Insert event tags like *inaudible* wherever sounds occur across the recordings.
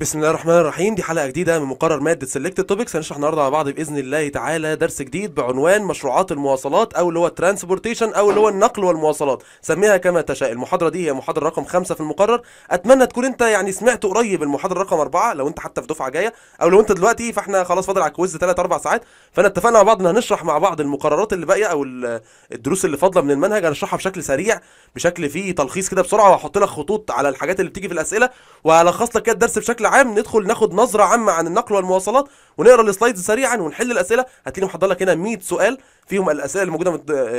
بسم الله الرحمن الرحيم دي حلقه جديده من مقرر ماده سيلكتد توبكس هنشرح النهارده مع بعض باذن الله تعالى درس جديد بعنوان مشروعات المواصلات او اللي هو الترانسبورتيشن او اللي هو النقل والمواصلات سميها كما تشاء المحاضره دي هي محاضره رقم خمسة في المقرر اتمنى تكون انت يعني سمعت قريب المحاضره رقم أربعة لو انت حتى في دفعه جايه او لو انت دلوقتي فاحنا خلاص فاضل على الكويز 3 4 ساعات فانا اتفقنا مع بعض ان هنشرح مع بعض المقررات اللي باقيه او الدروس اللي فاضله من المنهج هنشرحها بشكل سريع بشكل فيه تلخيص كده بسرعه وهحط لك خطوط على الحاجات اللي بتيجي في الاسئله وهلخص لك كده الدرس بشكل بشكل عام ندخل ناخد نظره عامه عن النقل والمواصلات ونقرا السلايدز سريعا ونحل الاسئله هتلاقيني محضر لك هنا 100 سؤال فيهم الاسئله اللي موجوده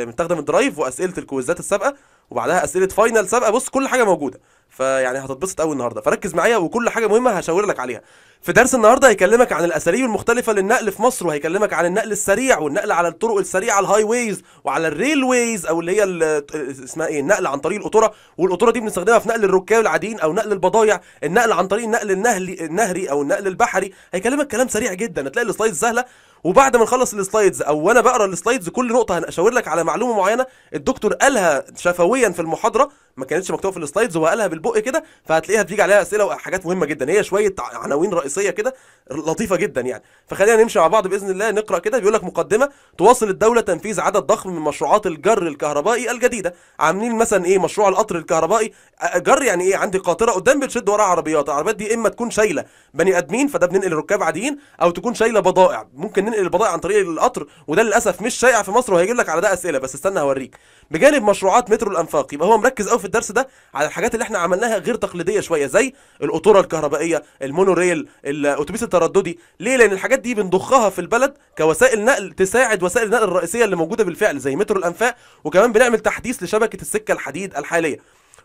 متاخده من الدرايف واسئله الكويزات السابقه وبعدها اسئله فاينل سابقه بص كل حاجه موجوده فيعني هتتبسط قوي النهارده فركز معايا وكل حاجه مهمه هشاور لك عليها في درس النهارده هيكلمك عن الاساليب المختلفه للنقل في مصر وهيكلمك عن النقل السريع والنقل على الطرق السريعه الهاي ويز وعلى الريل ويز او اللي هي آه، اسمها ايه النقل عن طريق القطوره والقطوره دي بنستخدمها في نقل الركاب العاديين او نقل البضايع النقل عن طريق النقل النهري النهري او النقل البحري هيكلمك كلام سريع جدا هتلاقي السلايدز سهله وبعد ما نخلص السلايدز او وانا بقرا السلايدز كل نقطه هشاور لك على معلومه معينه الدكتور قالها شفويا في المحاضره ما كانتش مكتوبه في السلايدز هو قالها بالبق كده فهتلاقيها بتيجي عليها اسئله وحاجات مهمه جدا هي شويه عناوين رئيسيه كده لطيفه جدا يعني فخلينا نمشي مع بعض باذن الله نقرا كده بيقول لك مقدمه تواصل الدوله تنفيذ عدد ضخم من مشروعات الجر الكهربائي الجديده عاملين مثلا ايه مشروع القطر الكهربائي جر يعني ايه عندي قاطره قدام بتشد وراها عربيات العربيات دي اما تكون شايله بني ادمين فده بننقل ركاب عاديين او تكون شايله بضائع ممكن ننقل البضائع عن طريق القطر وده للاسف مش شائع في مصر وهيجيب لك على ده اسئله بس استنى هوريك بجانب مشروعات مترو الانفاق يبقى هو مركز قوي في الدرس ده على الحاجات اللي احنا عملناها غير تقليديه شويه زي القطوره الكهربائيه المونوريل الاتوبيس ترددي ليه لان الحاجات دي بنضخها في البلد كوسائل نقل تساعد وسائل النقل الرئيسيه اللي موجوده بالفعل زي مترو الانفاق وكمان بنعمل تحديث لشبكه السكه الحديد الحاليه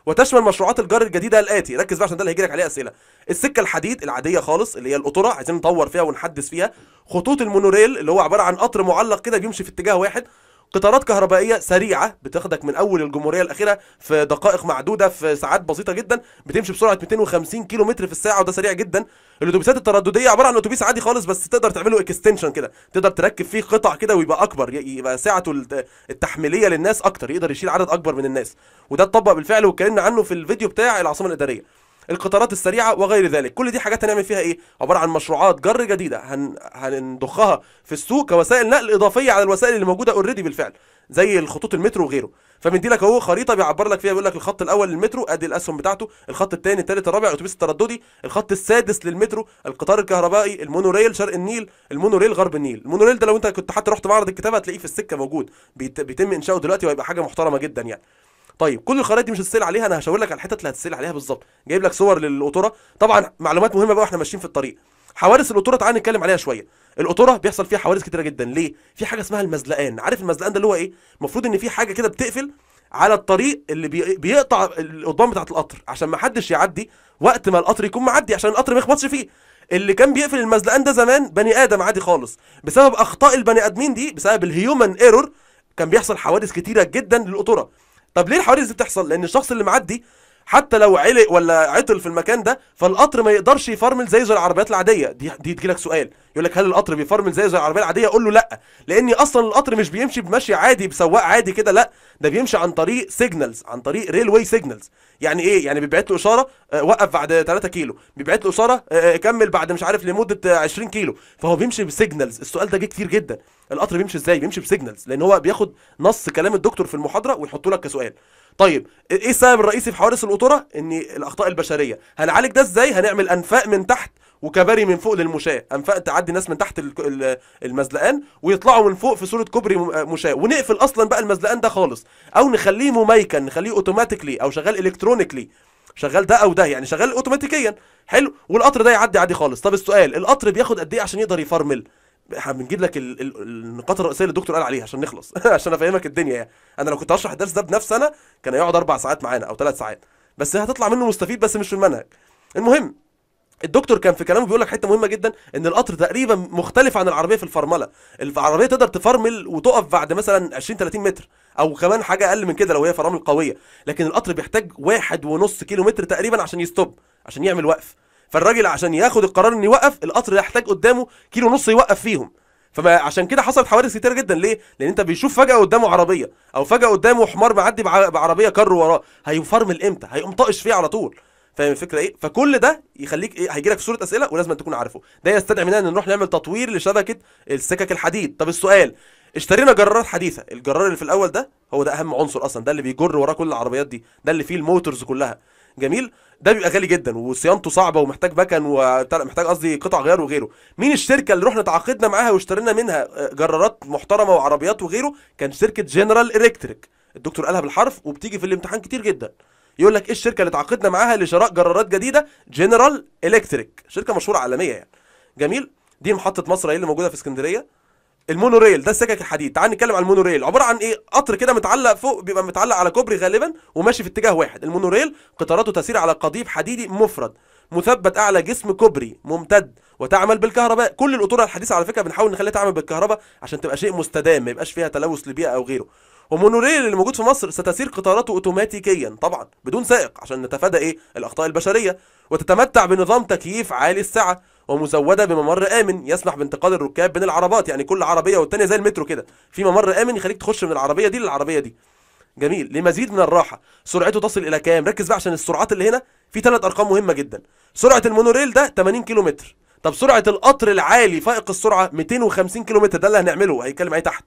وتشمل مشروعات الجر الجديده الاتي ركز بقى عشان ده اللي هيجيلك عليه اسئله السكه الحديد العاديه خالص اللي هي القطره عايزين نطور فيها ونحدث فيها خطوط المونوريل اللي هو عباره عن قطر معلق كده بيمشي في اتجاه واحد قطارات كهربائيه سريعه بتاخدك من اول الجمهوريه الاخيره في دقائق معدوده في ساعات بسيطه جدا بتمشي بسرعه 250 كيلو متر في الساعه وده سريع جدا الاتوبيسات التردديه عباره عن اتوبيس عادي خالص بس تقدر تعمله اكستنشن كده تقدر تركب فيه قطع كده ويبقى اكبر يبقى سعته التحميليه للناس اكتر يقدر يشيل عدد اكبر من الناس وده اتطبق بالفعل واتكلمنا عنه في الفيديو بتاع العاصمه الاداريه القطارات السريعه وغير ذلك كل دي حاجات هنعمل فيها ايه عباره عن مشروعات جر جديده هن... هنضخها في السوق كوسائل نقل اضافيه على الوسائل اللي موجوده اوريدي بالفعل زي الخطوط المترو وغيره فمدي لك اهو خريطه بيعبر لك فيها بيقول لك الخط الاول للمترو ادي الاسهم بتاعته الخط الثاني الثالث الرابع الاتوبيس الترددي الخط السادس للمترو القطار الكهربائي المونوريل شرق النيل المونوريل غرب النيل المونوريل ده لو انت كنت حتى رحت معرض الكتاب هتلاقيه في السكه موجود بيت... بيتم انشاؤه دلوقتي وهيبقى حاجه محترمه جدا يعني طيب كل الخرائط دي مش هتسال عليها انا هشاور لك على الحتت اللي هتسال عليها بالظبط جايب لك صور للقطوره طبعا معلومات مهمه بقى واحنا ماشيين في الطريق حوادث القطوره تعال نتكلم عليها شويه القطوره بيحصل فيها حوادث كتيره جدا ليه في حاجه اسمها المزلقان عارف المزلقان ده اللي هو ايه المفروض ان في حاجه كده بتقفل على الطريق اللي بيقطع القضبان بتاعه القطر عشان ما حدش يعدي وقت ما القطر يكون معدي عشان القطر ما يخبطش فيه اللي كان بيقفل المزلقان ده زمان بني ادم عادي خالص بسبب اخطاء البني ادمين دي بسبب الهيومن ايرور كان بيحصل حوادث كتيره جدا للقطوره طب ليه الحوادث دي بتحصل لان الشخص اللي معدي حتى لو علق ولا عطل في المكان ده فالقطر ما يقدرش يفرمل زي زي العربيات العاديه دي دي تجيلك سؤال يقول لك هل القطر بيفرمل زيه زي العربيه العاديه اقول له لا لان اصلا القطر مش بيمشي بمشي عادي بسواق عادي كده لا ده بيمشي عن طريق سيجنالز عن طريق ريلوي سيجنالز يعني ايه يعني بيبعت له اشاره آه، وقف بعد 3 كيلو بيبعت له اشاره آه، آه، كمل بعد مش عارف لمده 20 كيلو فهو بيمشي بسيجنالز السؤال ده جه كتير جدا القطر بيمشي ازاي بيمشي بسيجنالز لان هو بياخد نص كلام الدكتور في المحاضره ويحطه لك كسؤال طيب ايه السبب الرئيسي في حوادث القطوره ان الاخطاء البشريه هنعالج ده ازاي هنعمل انفاق من تحت وكباري من فوق للمشاة انفاق تعدي ناس من تحت المزلقان ويطلعوا من فوق في صوره كوبري آه، مشاة ونقفل اصلا بقى المزلقان ده خالص او نخليه مميكن نخليه اوتوماتيكلي او شغال الكترونيكلي شغال ده او ده يعني شغال اوتوماتيكيا حلو والقطر ده يعدي عادي خالص طب السؤال القطر بياخد قد ايه عشان يقدر يفرمل بنجيب لك النقاط الرئيسيه اللي الدكتور قال عليها عشان نخلص *laughs* عشان افهمك الدنيا يعني انا لو كنت هشرح الدرس ده بنفسي انا كان هيقعد اربع ساعات معانا او ثلاث ساعات بس هتطلع منه مستفيد بس مش في المنهج المهم الدكتور كان في كلامه بيقول لك حته مهمه جدا ان القطر تقريبا مختلف عن العربيه في الفرمله العربيه تقدر تفرمل وتقف بعد مثلا 20 30 متر او كمان حاجه اقل من كده لو هي فرامل قويه لكن القطر بيحتاج واحد ونص كيلو متر تقريبا عشان يستوب عشان يعمل وقف فالراجل عشان ياخد القرار انه يوقف القطر يحتاج قدامه كيلو ونص يوقف فيهم فما عشان كده حصلت حوادث كتير جدا ليه؟ لان انت بيشوف فجاه قدامه عربيه او فجاه قدامه حمار معدي بعربيه كر وراه هيفرمل امتى؟ هيقوم طاقش فيه على طول فاهم الفكره ايه فكل ده يخليك ايه هيجي لك في صوره اسئله ولازم تكون عارفه ده يستدعي مننا ان نروح نعمل تطوير لشبكه السكك الحديد طب السؤال اشترينا جرارات حديثه الجرار اللي في الاول ده هو ده اهم عنصر اصلا ده اللي بيجر وراه كل العربيات دي ده اللي فيه الموتورز كلها جميل ده بيبقى غالي جدا وصيانته صعبه ومحتاج بكن ومحتاج قصدي قطع غيار وغيره مين الشركه اللي رحنا تعاقدنا معاها واشترينا منها آه، جرارات محترمه وعربيات وغيره كان شركه جنرال الكتريك الدكتور قالها بالحرف وبتيجي في الامتحان كتير جدا يقول لك ايه الشركه اللي تعاقدنا معاها لشراء جرارات جديده جنرال الكتريك شركه مشهوره عالميه يعني جميل دي محطه مصر ايه اللي موجوده في اسكندريه المونوريل ده السكك الحديد تعال نتكلم عن المونوريل عباره عن ايه قطر كده متعلق فوق بيبقى متعلق على كوبري غالبا وماشي في اتجاه واحد المونوريل قطاراته تسير على قضيب حديدي مفرد مثبت اعلى جسم كوبري ممتد وتعمل بالكهرباء كل القطور الحديثه على فكره بنحاول نخليها تعمل بالكهرباء عشان تبقى شيء مستدام ما يبقاش فيها تلوث للبيئه او غيره ومونوريل اللي موجود في مصر ستسير قطاراته اوتوماتيكيا طبعا بدون سائق عشان نتفادى ايه الاخطاء البشريه وتتمتع بنظام تكييف عالي السعه ومزوده بممر امن يسمح بانتقال الركاب بين العربات يعني كل عربيه والتانيه زي المترو كده في ممر امن يخليك تخش من العربيه دي للعربيه دي جميل لمزيد من الراحه سرعته تصل الى كام ركز بقى عشان السرعات اللي هنا في ثلاث ارقام مهمه جدا سرعه المونوريل ده 80 كيلومتر طب سرعه القطر العالي فائق السرعه 250 كيلومتر ده اللي هنعمله هيتكلم عليه تحت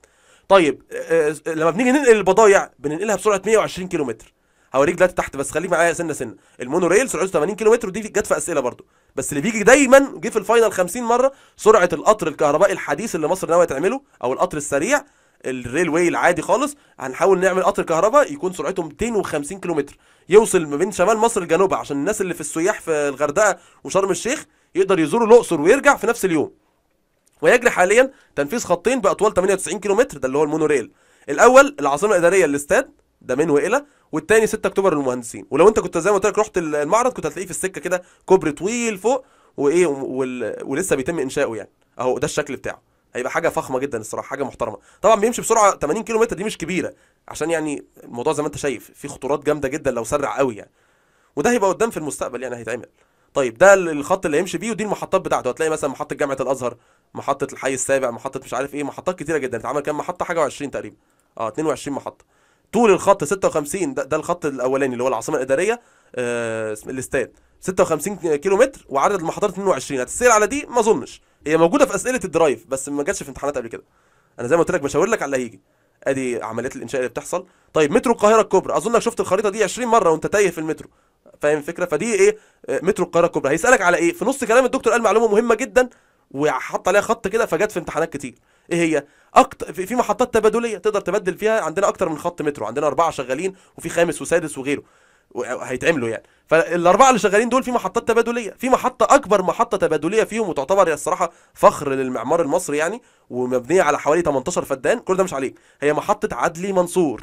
طيب آه، آه، لما بنيجي ننقل البضايع بننقلها بسرعه 120 كيلو متر هوريك دلوقتي تحت بس خليك معايا سنه سنه المونوريل سرعته 80 كيلو متر ودي جت في اسئله برضو بس اللي بيجي دايما جه في الفاينل 50 مره سرعه القطر الكهربائي الحديث اللي مصر ناويه تعمله او القطر السريع الريل واي العادي خالص هنحاول نعمل قطر كهرباء يكون سرعته 250 كيلو متر يوصل ما بين شمال مصر لجنوبها عشان الناس اللي في السياح في الغردقه وشرم الشيخ يقدر يزوروا الاقصر ويرجع في نفس اليوم ويجري حاليا تنفيذ خطين باطوال 98 كيلومتر ده اللي هو المونوريل الاول العاصمه الاداريه للاستاد ده من والى والتاني 6 اكتوبر للمهندسين ولو انت كنت زي ما قلت لك رحت المعرض كنت هتلاقيه في السكه كده كوبري طويل فوق وايه وال... ولسه بيتم انشاؤه يعني اهو ده الشكل بتاعه هيبقى حاجه فخمه جدا الصراحه حاجه محترمه طبعا بيمشي بسرعه 80 كيلو متر دي مش كبيره عشان يعني الموضوع زي ما انت شايف في خطورات جامده جدا لو سرع قوي يعني وده هيبقى قدام في المستقبل يعني هيتعمل طيب ده الخط اللي هيمشي بيه ودي المحطات بتاعته هتلاقي مثلا محطه جامعه الازهر محطه الحي السابع محطه مش عارف ايه محطات كتيره جدا اتعمل كام محطه حاجه و20 تقريبا اه 22 محطه طول الخط 56 ده, ده الخط الاولاني اللي هو العاصمه الاداريه آه الاستاد 56 كيلو متر وعدد المحطات 22 هتسال على دي ما اظنش هي موجوده في اسئله الدرايف بس ما جاتش في امتحانات قبل كده انا زي ما قلت لك بشاور لك على اللي هيجي ادي عمليات الانشاء اللي بتحصل طيب مترو القاهره الكبرى اظنك شفت الخريطه دي 20 مره وانت تايه في المترو فاهم الفكره فدي ايه آه، مترو القاهره الكبرى هيسالك على ايه في نص كلام الدكتور قال معلومه مهمه جدا وحط عليها خط كده فجت في امتحانات كتير ايه هي اكتر في محطات تبادليه تقدر تبدل فيها عندنا اكتر من خط مترو عندنا اربعه شغالين وفي خامس وسادس وغيره هيتعملوا يعني فالاربعه اللي شغالين دول في محطات تبادليه في محطه اكبر محطه تبادليه فيهم وتعتبر هي الصراحه فخر للمعمار المصري يعني ومبنيه على حوالي 18 فدان كل ده مش عليه هي محطه عدلي منصور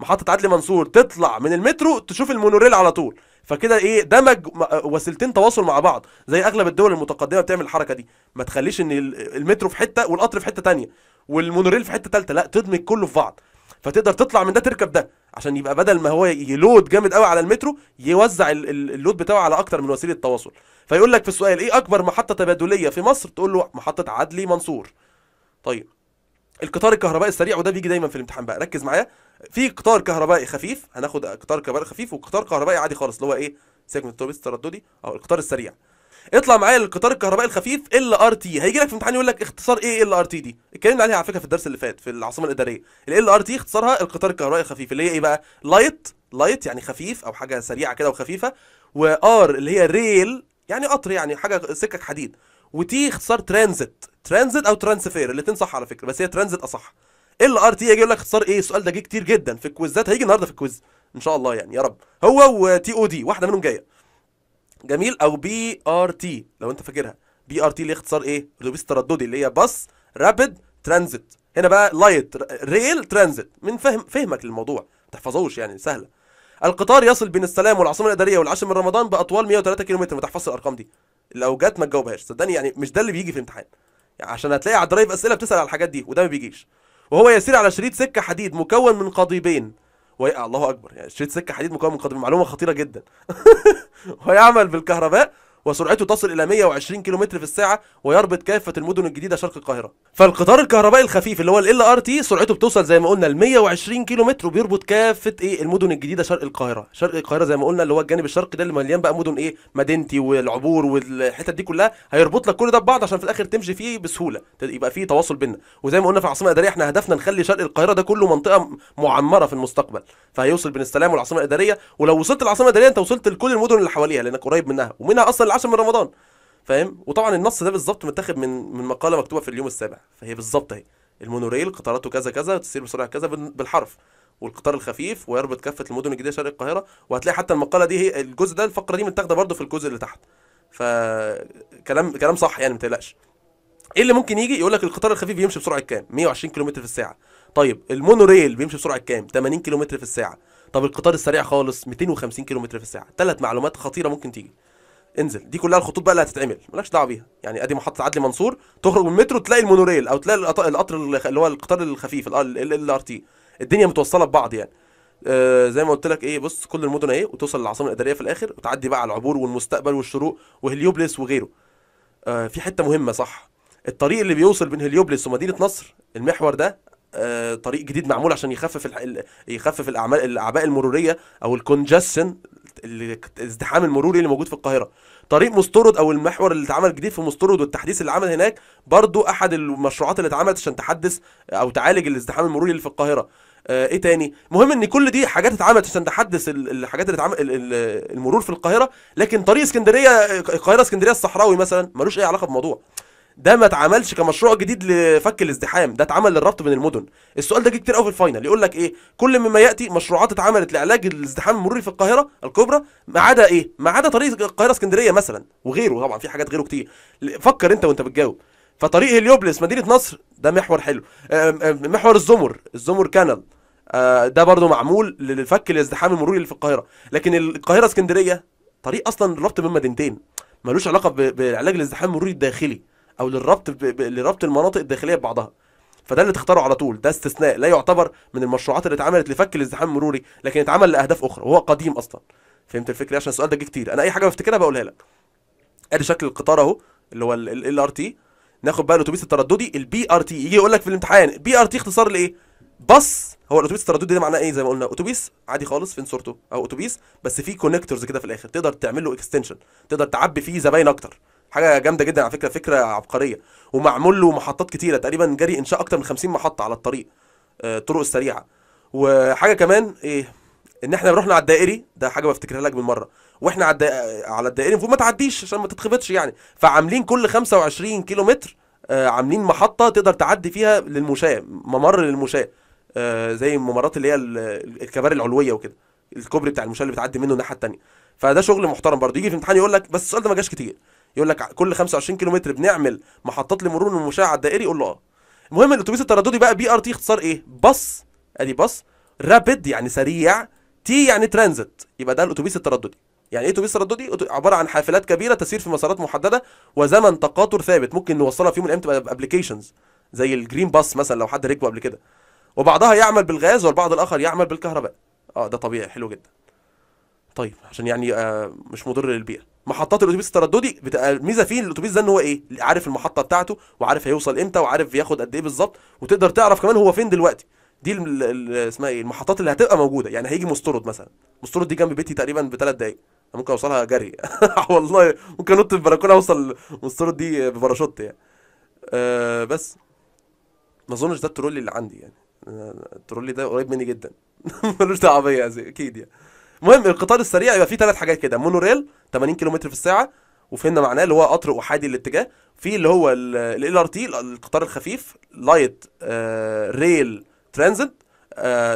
محطه عدلي منصور تطلع من المترو تشوف المونوريل على طول فكده ايه دمج وسيلتين تواصل مع بعض زي اغلب الدول المتقدمه بتعمل الحركه دي ما تخليش ان المترو في حته والقطر في حته تانية والمونوريل في حته ثالثه لا تدمج كله في بعض فتقدر تطلع من ده تركب ده عشان يبقى بدل ما هو يلود جامد قوي على المترو يوزع اللود بتاعه على اكتر من وسيله تواصل فيقول لك في السؤال ايه اكبر محطه تبادليه في مصر تقول له محطه عدلي منصور طيب القطار الكهربائي السريع وده بيجي دايما في الامتحان بقى ركز معايا في قطار كهربائي خفيف هناخد قطار كهربائي خفيف وقطار كهربائي عادي خالص اللي هو ايه سيجمنت من الترددي او القطار السريع اطلع معايا للقطار الكهربائي الخفيف ال ار تي هيجي لك في امتحان يقول لك اختصار ايه, إيه ال ار تي دي اتكلمنا عليها على فكره في الدرس اللي فات في العاصمه الاداريه ال ار تي اختصارها القطار الكهربائي الخفيف اللي هي ايه بقى لايت لايت يعني خفيف او حاجه سريعه كده وخفيفه وار اللي هي ريل يعني قطر يعني حاجه سكك حديد وتي اختصار ترانزيت ترانزيت او ترانسفير الاثنين صح على فكره بس هي ترانزيت اصح ال ار تي يجي يقول لك اختصار ايه السؤال ده جه كتير جدا في الكويزات هيجي النهارده في الكويز ان شاء الله يعني يا رب هو وتي او دي واحده منهم جايه جميل او بي ار تي لو انت فاكرها بي ار تي اللي اختصار ايه اتوبيس الترددي اللي هي باص رابيد ترانزيت هنا بقى لايت ريل ترانزيت من فهم فهمك للموضوع ما تحفظوش يعني سهله القطار يصل بين السلام والعاصمه الاداريه والعاشر من رمضان باطوال 103 متر ما تحفظش الارقام دي لو جت ما تجاوبهاش صدقني يعني مش ده اللي بيجي في الامتحان يعني عشان هتلاقي على الدرايف اسئله بتسال على الحاجات دي وده ما بيجيش وهو يسير على شريط سكه حديد مكون من قضيبين وي... الله اكبر يعني شريط سكه حديد مكون من قضيبين معلومه خطيره جدا *laughs* ويعمل بالكهرباء وسرعته تصل إلى 120 كم في الساعة ويربط كافة المدن الجديدة شرق القاهرة فالقطار الكهربائي الخفيف اللي هو ال ار تي سرعته بتوصل زي ما قلنا ل 120 كم وبيربط كافة ايه المدن الجديدة شرق القاهرة شرق القاهرة زي ما قلنا اللي هو الجانب الشرقي ده اللي مليان بقى مدن ايه مدينتي والعبور والحتت دي كلها هيربط لك كل ده ببعض عشان في الاخر تمشي فيه بسهوله يبقى فيه تواصل بيننا وزي ما قلنا في العاصمه الاداريه احنا هدفنا نخلي شرق القاهره ده كله منطقه معمره في المستقبل فهيوصل بين السلام والعاصمه الاداريه ولو وصلت العاصمه الاداريه انت وصلت لكل المدن اللي حواليها لانك قريب منها ومنها اصلا العشر من رمضان فاهم وطبعا النص ده بالظبط متاخد من من مقاله مكتوبه في اليوم السابع فهي بالظبط اهي المونوريل قطاراته كذا كذا تسير بسرعه كذا بالحرف والقطار الخفيف ويربط كافه المدن الجديده شرق القاهره وهتلاقي حتى المقاله دي هي الجزء ده الفقره دي متاخده برضه في الجزء اللي تحت فكلام كلام صح يعني ما تقلقش ايه اللي ممكن يجي يقول لك القطار الخفيف بيمشي بسرعه كام 120 كم في الساعه طيب المونوريل بيمشي بسرعه كام 80 كم في الساعه طب القطار السريع خالص 250 كم في الساعه ثلاث معلومات خطيره ممكن تيجي انزل دي كلها الخطوط بقى اللي هتتعمل مالكش دعوه بيها يعني ادي محطه عدلي منصور تخرج من المترو تلاقي المونوريل او تلاقي القطر اللي هو القطار الخفيف ال ال ار تي الدنيا متوصله ببعض يعني آه زي ما قلت لك ايه بص كل المدن ايه وتوصل للعاصمه الاداريه في الاخر وتعدي بقى على العبور والمستقبل والشروق وهليوبلس وغيره آه في حته مهمه صح الطريق اللي بيوصل بين هليوبلس ومدينه نصر المحور ده آه طريق جديد معمول عشان يخفف الح... يخفف الاعمال الاعباء المروريه او الكونجسشن الازدحام المروري اللي موجود في القاهره طريق مسترد او المحور اللي اتعمل جديد في مسترد والتحديث اللي عمل هناك برضو احد المشروعات اللي اتعملت عشان تحدث او تعالج الازدحام المروري اللي في القاهره آه ايه تاني مهم ان كل دي حاجات اتعملت عشان تحدث الحاجات اللي اتعمل المرور في القاهره لكن طريق اسكندريه القاهره اسكندريه الصحراوي مثلا ملوش اي علاقه بموضوع ده ما اتعملش كمشروع جديد لفك الازدحام ده اتعمل للربط بين المدن السؤال ده جه كتير قوي في الفاينل يقول لك ايه كل مما ياتي مشروعات اتعملت لعلاج الازدحام المروري في القاهره الكبرى ما عدا ايه ما عدا طريق القاهره اسكندريه مثلا وغيره طبعا في حاجات غيره كتير فكر انت وانت بتجاوب فطريق هليوبلس مدينه نصر ده محور حلو محور الزمر الزمر كانال آه، ده برضه معمول لفك الازدحام المروري اللي في القاهره لكن القاهره اسكندريه طريق اصلا ربط بين مدينتين ملوش علاقه بعلاج الازدحام المروري الداخلي او للربط ب... ب... لربط المناطق الداخليه ببعضها فده اللي تختاره على طول ده استثناء لا يعتبر من المشروعات اللي اتعملت لفك الازدحام المروري لكن اتعمل لاهداف اخرى وهو قديم اصلا فهمت الفكره عشان السؤال ده جه كتير انا اي حاجه بفتكرها بقولها لك ادي شكل القطار اهو اللي هو ال ار تي ناخد بقى الاتوبيس الترددي البي ار تي يجي يقول لك في الامتحان بي ار تي اختصار لايه بس هو الاتوبيس الترددي ده معناه ايه زي ما قلنا اتوبيس عادي خالص فين صورته او اتوبيس بس فيه كونكتورز كده في الاخر تقدر تعمل له اكستنشن تقدر تعبي فيه زباين اكتر حاجه جامده جدا على فكره فكره عبقريه ومعمول له محطات كتيره تقريبا جري انشاء اكتر من 50 محطه على الطريق الطرق آه، السريعه وحاجه كمان ايه ان احنا رحنا على الدائري ده حاجه بفتكرها لك بالمره واحنا على على الدائري المفروض ما تعديش عشان ما تتخبطش يعني فعاملين كل 25 كيلو متر آه عاملين محطه تقدر تعدي فيها للمشاة ممر للمشاة آه زي الممرات اللي هي الكباري العلويه وكده الكوبري بتاع المشاة اللي بتعدي منه الناحيه الثانيه فده شغل محترم برضه يجي في الامتحان يقول لك بس السؤال ده ما جاش كتير يقول لك كل 25 كيلو متر بنعمل محطات لمرور المشاع على الدائري يقول له اه المهم الاتوبيس الترددي بقى بي ار تي اختصار ايه بص ادي بص رابيد يعني سريع تي يعني ترانزيت يبقى ده الاتوبيس الترددي يعني ايه اتوبيس ترددي عباره عن حافلات كبيره تسير في مسارات محدده وزمن تقاطر ثابت ممكن نوصلها فيهم يوم تبقى بابلكيشنز زي الجرين باص مثلا لو حد ركبه قبل كده وبعضها يعمل بالغاز والبعض الاخر يعمل بالكهرباء اه ده طبيعي حلو جدا طيب عشان يعني آه، مش مضر للبيئه محطات الاتوبيس الترددي بتبقى الميزه فيه الاتوبيس ده ان هو ايه عارف المحطه بتاعته وعارف هيوصل امتى وعارف بياخد قد ايه بالظبط وتقدر تعرف كمان هو فين دلوقتي دي اسمها ايه المحطات اللي هتبقى موجوده يعني هيجي مسترد مثلا مسترد دي جنب بيتي تقريبا بثلاث دقايق ممكن اوصلها جري *laughs* والله ممكن انط البلكونه اوصل مسترد دي بباراشوت يعني أه بس ما اظنش ده الترولي اللي عندي يعني الترولي ده قريب مني جدا *laughs* ملوش دعوه بيا اكيد يعني المهم القطار السريع يبقى فيه ثلاث حاجات كده مونوريل 80 كم في الساعه وفهمنا معناه اللي هو قطر احادي الاتجاه في اللي هو ال ار تي القطار الخفيف لايت ريل ترانزيت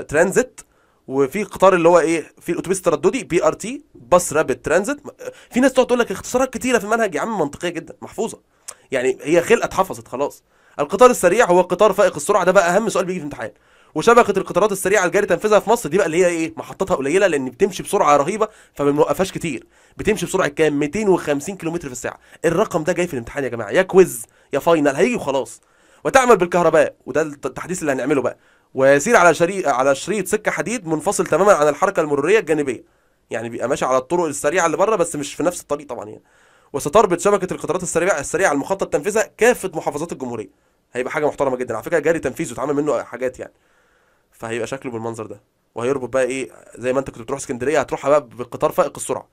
ترانزيت وفي قطار اللي هو ايه في الاتوبيس الترددي بي ار تي باس رابيد ترانزيت في ناس تقعد تقول لك اختصارات كتيره في المنهج يا عم منطقيه جدا محفوظه يعني هي خلقه اتحفظت خلاص القطار السريع هو قطار فائق السرعه ده بقى اهم سؤال بيجي في الامتحان وشبكه القطارات السريعه الجاري تنفيذها في مصر دي بقى اللي هي ايه محطتها قليله لان بتمشي بسرعه رهيبه فما بنوقفهاش كتير بتمشي بسرعه كام 250 كم في الساعه الرقم ده جاي في الامتحان يا جماعه يا كويز يا فاينل هيجي وخلاص وتعمل بالكهرباء وده التحديث اللي هنعمله بقى ويسير على شريط على شريط سكه حديد منفصل تماما عن الحركه المروريه الجانبيه يعني بيبقى ماشي على الطرق السريعه اللي بره بس مش في نفس الطريق طبعا يعني وستربط شبكه القطارات السريعه السريعه المخطط تنفيذها كافه محافظات الجمهوريه هيبقى حاجه محترمه جدا على فكره جاري تنفيذه اتعمل منه حاجات يعني فهيبقى شكله بالمنظر ده وهيربط بقى ايه زي ما انت كنت بتروح اسكندريه هتروحها بقى بالقطار فائق السرعه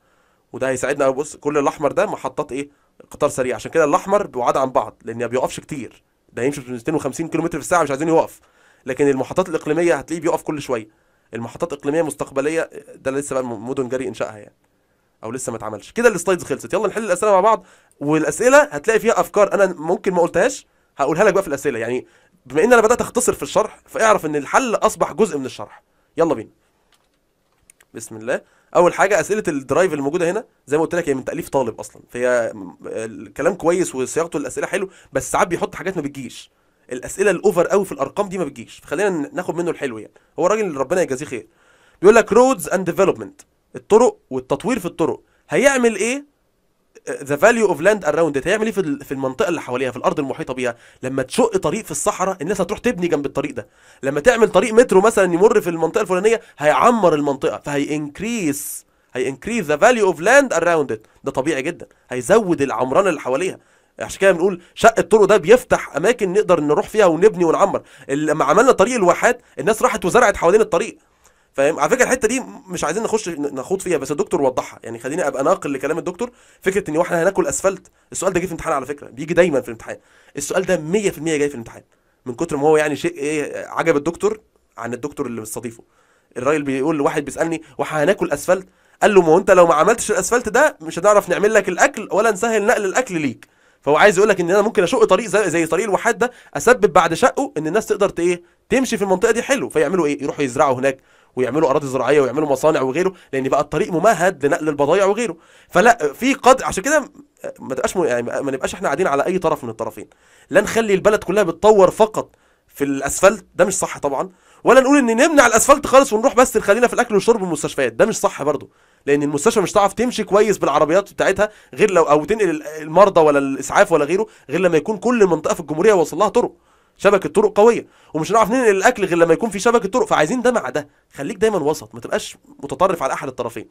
وده هيساعدنا بص كل الاحمر ده محطات ايه قطار سريع عشان كده الاحمر بعاد عن بعض لان ما بيقفش كتير ده يمشي 250 كم في الساعه مش عايزين يوقف لكن المحطات الاقليميه هتلاقيه بيقف كل شويه المحطات الاقليميه مستقبليه ده لسه بقى مدن جري انشائها يعني او لسه ما اتعملش كده السلايدز خلصت يلا نحل الاسئله مع بعض والاسئله هتلاقي فيها افكار انا ممكن ما قلتهاش هقولها لك بقى في الاسئله يعني بما ان انا بدات اختصر في الشرح فاعرف ان الحل اصبح جزء من الشرح يلا بينا بسم الله اول حاجه اسئله الدرايف الموجوده هنا زي ما قلت لك هي من تاليف طالب اصلا فهي الكلام كويس وصياغته الاسئله حلو بس ساعات بيحط حاجات ما بتجيش الاسئله الاوفر قوي في الارقام دي ما بتجيش فخلينا ناخد منه الحلو يعني هو راجل اللي ربنا يجازيه خير بيقول لك رودز اند ديفلوبمنت الطرق والتطوير في الطرق هيعمل ايه ذا فاليو اوف لاند اراوند ات هيعمل ايه في المنطقه اللي حواليها في الارض المحيطه بيها لما تشق طريق في الصحراء الناس هتروح تبني جنب الطريق ده لما تعمل طريق مترو مثلا يمر في المنطقه الفلانيه هيعمر المنطقه فهي انكريس هي انكريس ذا فاليو اوف لاند اراوند ات ده طبيعي جدا هيزود العمران اللي حواليها عشان كده بنقول شق الطرق ده بيفتح اماكن نقدر نروح فيها ونبني ونعمر لما عملنا طريق الواحات الناس راحت وزرعت حوالين الطريق فاهم على فكره الحته دي مش عايزين نخش نخوض فيها بس الدكتور وضحها يعني خليني ابقى ناقل لكلام الدكتور فكره ان واحنا هناكل اسفلت السؤال ده جه في امتحان على فكره بيجي دايما في الامتحان السؤال ده 100% جاي في الامتحان من كتر ما هو يعني شيء ايه عجب الدكتور عن الدكتور اللي مستضيفه الراجل بيقول لواحد بيسالني واحنا هناكل اسفلت قال له ما انت لو ما عملتش الاسفلت ده مش هنعرف نعمل لك الاكل ولا نسهل نقل الاكل ليك فهو عايز يقول لك ان انا ممكن اشق طريق زي, زي طريق الواحات ده اسبب بعد شقه ان الناس تقدر ايه تمشي في المنطقه دي حلو فيعملوا ايه يروحوا يزرعوا هناك ويعملوا اراضي زراعيه ويعملوا مصانع وغيره لان بقى الطريق ممهد لنقل البضائع وغيره فلا في قدر عشان كده ما تبقاش يعني ما نبقاش احنا قاعدين على اي طرف من الطرفين لا نخلي البلد كلها بتطور فقط في الاسفلت ده مش صح طبعا ولا نقول ان نمنع الاسفلت خالص ونروح بس نخلينا في الاكل والشرب والمستشفيات ده مش صح برضه لان المستشفى مش هتعرف تمشي كويس بالعربيات بتاعتها غير لو او تنقل المرضى ولا الاسعاف ولا غيره غير لما يكون كل منطقه في الجمهوريه وصلها لها طرق شبكه طرق قويه ومش هنعرف ننقل الاكل غير لما يكون في شبكه طرق فعايزين ده مع ده خليك دايما وسط ما تبقاش متطرف على احد الطرفين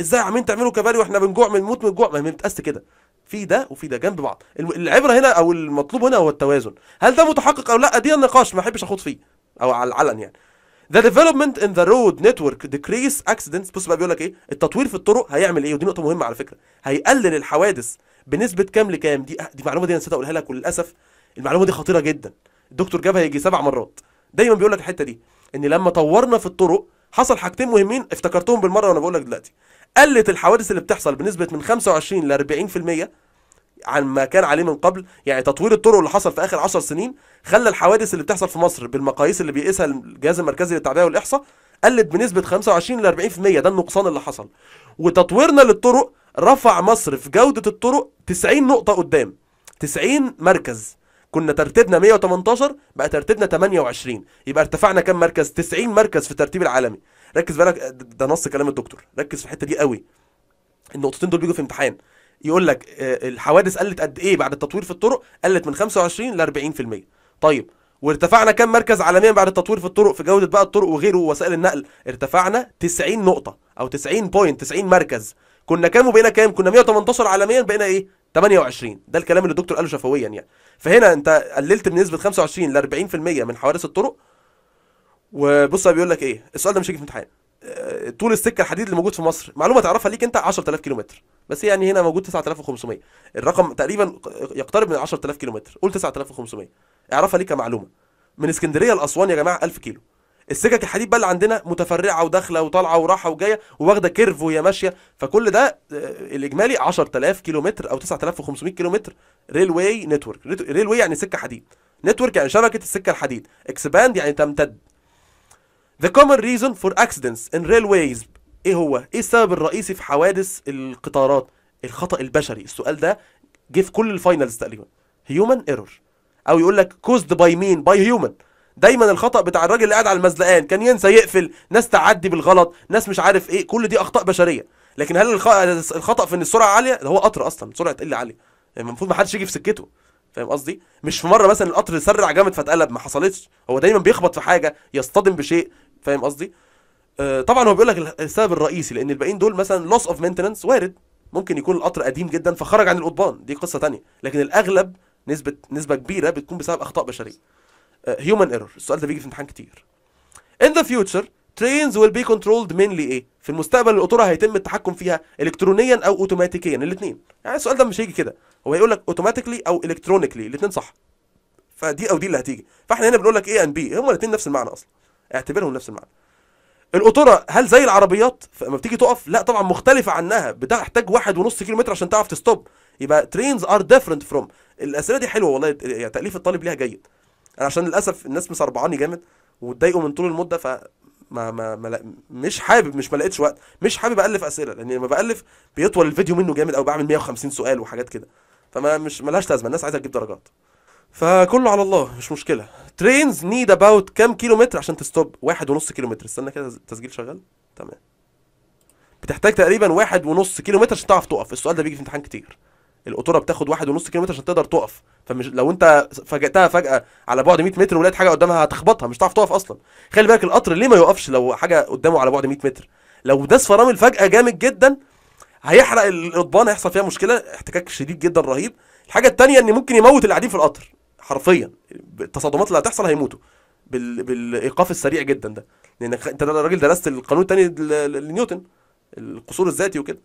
ازاي عاملين تعملوا كباري واحنا بنجوع بنموت من الجوع ما بنتقاس كده في ده وفي ده جنب بعض العبره هنا او المطلوب هنا هو التوازن هل ده متحقق او لا دي النقاش ما احبش اخوض فيه او على العلن يعني The development in the road network decrease accidents بص بقى بيقول لك ايه التطوير في الطرق هيعمل ايه ودي نقطه مهمه على فكره هيقلل الحوادث بنسبه كام لكام دي دي معلومه دي انا نسيت اقولها لك وللاسف المعلومه دي خطيره جدا الدكتور جابها يجي سبع مرات دايما بيقول لك الحته دي ان لما طورنا في الطرق حصل حاجتين مهمين افتكرتهم بالمره وانا بقول لك دلوقتي قلت الحوادث اللي بتحصل بنسبه من 25 ل 40% عن ما كان عليه من قبل يعني تطوير الطرق اللي حصل في اخر 10 سنين خلى الحوادث اللي بتحصل في مصر بالمقاييس اللي بيقيسها الجهاز المركزي للتعبئه والاحصاء قلت بنسبه 25 ل 40% ده النقصان اللي حصل وتطويرنا للطرق رفع مصر في جوده الطرق 90 نقطه قدام 90 مركز كنا ترتيبنا 118 بقى ترتيبنا 28 يبقى ارتفعنا كام مركز 90 مركز في الترتيب العالمي ركز بالك ده نص كلام الدكتور ركز في الحته دي قوي النقطتين دول بيجوا في امتحان يقول لك آه، الحوادث قلت قد ايه بعد التطوير في الطرق قلت من 25 ل 40% طيب وارتفعنا كام مركز عالميا بعد التطوير في الطرق في جوده بقى الطرق وغيره ووسائل النقل ارتفعنا 90 نقطه او 90 بوينت 90 مركز كنا كام وبقينا كام كنا 118 عالميا بقينا ايه 28 ده الكلام اللي الدكتور قاله شفويا يعني فهنا انت قللت بنسبه 25 ل 40% من حوادث الطرق وبص بيقول لك ايه السؤال ده مش هيجي في امتحان آه، طول السكه الحديد اللي موجود في مصر معلومه تعرفها ليك انت 10000 كيلومتر بس يعني هنا موجود 9500 الرقم تقريبا يقترب من 10000 كيلومتر قول 9500 اعرفها ليك كمعلومه من اسكندريه لاسوان يا جماعه 1000 كيلو السكك الحديد بقى اللي عندنا متفرعه وداخله وطالعه وراحه وجايه وواخده كيرف وهي ماشيه فكل ده آه، الاجمالي 10000 كيلو متر او 9500 كيلو متر واي نتورك واي يعني سكه حديد نتورك يعني شبكه السكه الحديد اكسباند يعني تمتد The common reason for accidents in railways ايه هو؟ ايه السبب الرئيسي في حوادث القطارات؟ الخطأ البشري، السؤال ده جه في كل الفاينلز تقريبا. هيومن ايرور او يقول لك كوزد باي مين؟ باي هيومن دايما الخطا بتاع الراجل اللي قاعد على المزلقان كان ينسى يقفل ناس تعدي بالغلط ناس مش عارف ايه كل دي اخطاء بشريه لكن هل الخطا في ان السرعه عاليه ده هو قطر اصلا السرعه تقل عاليه يعني المفروض ما حدش يجي في سكته فاهم قصدي مش في مره مثلا القطر سرع جامد فاتقلب ما حصلتش هو دايما بيخبط في حاجه يصطدم بشيء فاهم قصدي آه طبعا هو بيقول لك السبب الرئيسي لان الباقيين دول مثلا لوس اوف مينتننس وارد ممكن يكون القطر قديم جدا فخرج عن القضبان دي قصه ثانيه لكن الاغلب نسبه نسبه كبيره بتكون بسبب اخطاء بشريه هيومن uh, ايرور السؤال ده بيجي في امتحان كتير in the future trains will be controlled mainly ايه في المستقبل القطوره هيتم التحكم فيها الكترونيا او اوتوماتيكيا الاثنين يعني السؤال ده مش هيجي كده هو هيقول لك اوتوماتيكلي او الكترونيكلي الاثنين صح فدي او دي اللي هتيجي فاحنا هنا بنقول لك ايه ان بي هما الاثنين نفس المعنى اصلا اعتبرهم نفس المعنى القطوره هل زي العربيات لما بتيجي تقف لا طبعا مختلفه عنها بتحتاج واحد ونص كيلو متر عشان تعرف تستوب يبقى ترينز ار ديفرنت فروم الاسئله دي حلوه والله يعني تاليف الطالب ليها جيد انا عشان للاسف الناس مسربعاني جامد واتضايقوا من طول المده ف ما ما, ما مش حابب مش ما لقيتش وقت مش حابب الف اسئله لان لما بالف بيطول الفيديو منه جامد او بعمل 150 سؤال وحاجات كده فما مش ملهاش لازمه الناس عايزه تجيب درجات فكله على الله مش مشكله ترينز نيد اباوت كام كيلو متر عشان تستوب واحد ونص كيلو متر استنى كده التسجيل شغال تمام بتحتاج تقريبا واحد ونص كيلو متر عشان تعرف تقف السؤال ده بيجي في امتحان كتير القطوره بتاخد واحد ونص كيلو متر عشان تقدر تقف فمش لو انت فاجئتها فجاه على بعد 100 متر ولقيت حاجه قدامها هتخبطها مش هتعرف تقف اصلا خلي بالك القطر ليه ما يوقفش لو حاجه قدامه على بعد 100 متر لو داس فرامل فجاه جامد جدا هيحرق القضبان هيحصل فيها مشكله احتكاك شديد جدا رهيب الحاجه الثانيه ان ممكن يموت اللي قاعدين في القطر حرفيا التصادمات اللي هتحصل هيموتوا بال... بالايقاف السريع جدا ده لان انت راجل درست القانون الثاني لنيوتن القصور الذاتي وكده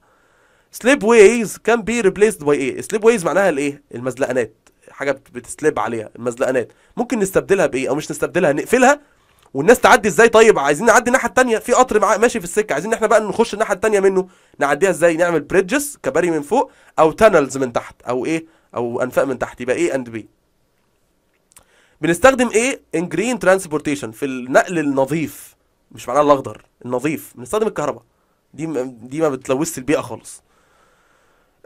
سليب ويز كان بي ريبليسد باي ايه سليب ويز معناها الايه المزلقانات حاجه بتسلب عليها المزلقانات ممكن نستبدلها بايه او مش نستبدلها نقفلها والناس تعدي ازاي طيب عايزين نعدي الناحيه الثانيه في قطر ماشي في السكه عايزين احنا بقى نخش الناحيه الثانيه منه نعديها ازاي نعمل بريدجز كباري من فوق او تانلز من تحت او ايه او انفاق من تحت يبقى ايه اند بي بنستخدم ايه ان جرين ترانسبورتيشن في النقل النظيف مش معناه الاخضر النظيف بنستخدم الكهرباء دي م... دي ما بتلوثش البيئه خالص